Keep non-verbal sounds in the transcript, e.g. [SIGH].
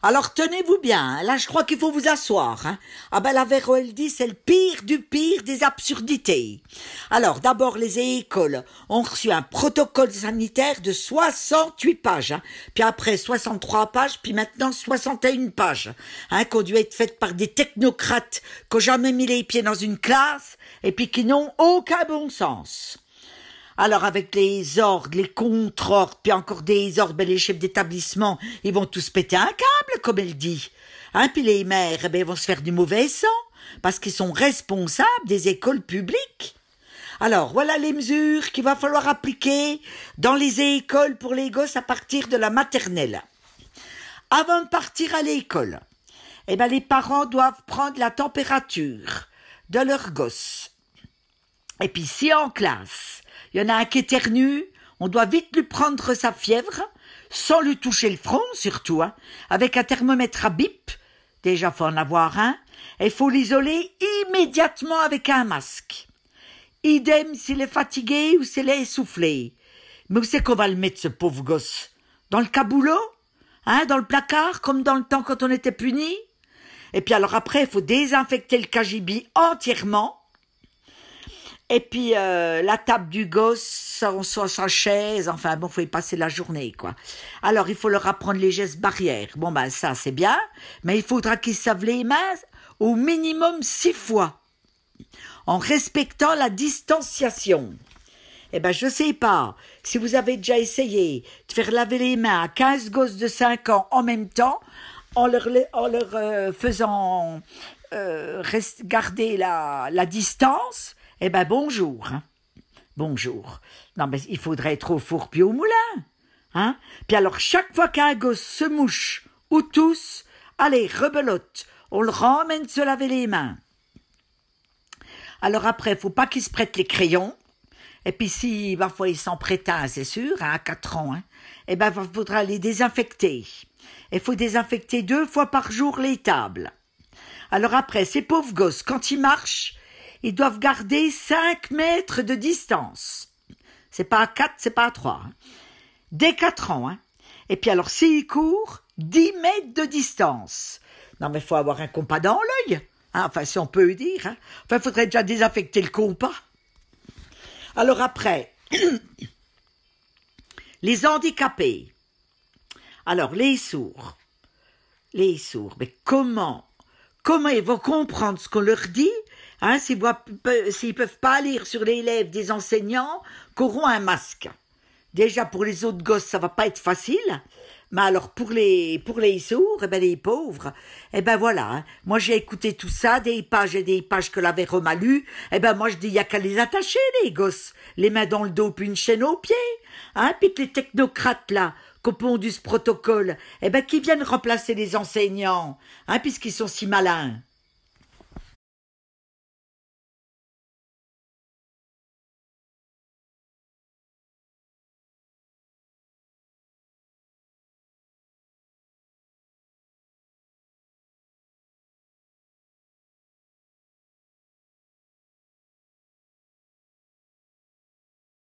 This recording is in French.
Alors tenez-vous bien, hein. là je crois qu'il faut vous asseoir. Hein. Ah ben la dit c'est le pire du pire des absurdités. Alors d'abord les écoles ont reçu un protocole sanitaire de 68 pages, hein. puis après 63 pages, puis maintenant 61 pages, hein, qui dû être faites par des technocrates qui n'ont jamais mis les pieds dans une classe et puis qui n'ont aucun bon sens. Alors avec les ordres, les contre-ordres, puis encore des ordres, ben, les chefs d'établissement, ils vont tous péter un câble comme elle dit. Hein, puis les mères eh ben, vont se faire du mauvais sang, parce qu'ils sont responsables des écoles publiques. Alors, voilà les mesures qu'il va falloir appliquer dans les écoles pour les gosses à partir de la maternelle. Avant de partir à l'école, eh bien les parents doivent prendre la température de leur gosses. Et puis, si en classe, il y en a un qui éternue, on doit vite lui prendre sa fièvre sans lui toucher le front surtout, hein, avec un thermomètre à bip, déjà faut en avoir un, et faut l'isoler immédiatement avec un masque. Idem s'il est fatigué ou s'il est essoufflé. Mais où c'est qu'on va le mettre, ce pauvre gosse Dans le caboulot Hein, dans le placard, comme dans le temps quand on était puni Et puis alors après, il faut désinfecter le cagibi entièrement, et puis euh, la table du gosse, son, sa chaise, enfin bon, faut y passer la journée quoi. Alors il faut leur apprendre les gestes barrières. Bon ben ça c'est bien, mais il faudra qu'ils savent les mains au minimum six fois, en respectant la distanciation. Eh ben je sais pas, si vous avez déjà essayé de faire laver les mains à 15 gosses de 5 ans en même temps, en leur, en leur euh, faisant euh, garder la, la distance, eh ben bonjour. Hein. Bonjour. Non mais il faudrait être au four puis au moulin. Hein puis alors chaque fois qu'un gosse se mouche ou tous, allez, rebelote, on le ramène se laver les mains. Alors après, faut pas qu'il se prête les crayons. Et puis si parfois il s'en prête un, c'est sûr, hein, à quatre ans, hein, et eh ben faudra les désinfecter. Il faut désinfecter deux fois par jour les tables. Alors après, ces pauvres gosses, quand ils marchent, ils doivent garder 5 mètres de distance. C'est pas à 4, c'est pas à 3. Hein. Dès 4 ans. Hein. Et puis alors, s'ils courent, 10 mètres de distance. Non, mais il faut avoir un compas dans l'œil. Hein. Enfin, si on peut dire. Hein. Enfin, il faudrait déjà désaffecter le compas. Alors après, [COUGHS] les handicapés. Alors, les sourds. Les sourds. Mais comment Comment ils vont comprendre ce qu'on leur dit hein, s'ils ne peuvent pas lire sur les lèvres des enseignants, qu'auront un masque. Déjà, pour les autres gosses, ça va pas être facile. Mais alors pour les pour les sourds, eh ben les pauvres, eh ben voilà. Hein. Moi j'ai écouté tout ça, des pages et des pages que l'avait remalu Eh ben moi je dis y a qu'à les attacher les gosses, les mains dans le dos puis une chaîne aux pieds, hein. Puis que les technocrates là, copons du protocole, eh ben qui viennent remplacer les enseignants, hein, puisqu'ils sont si malins.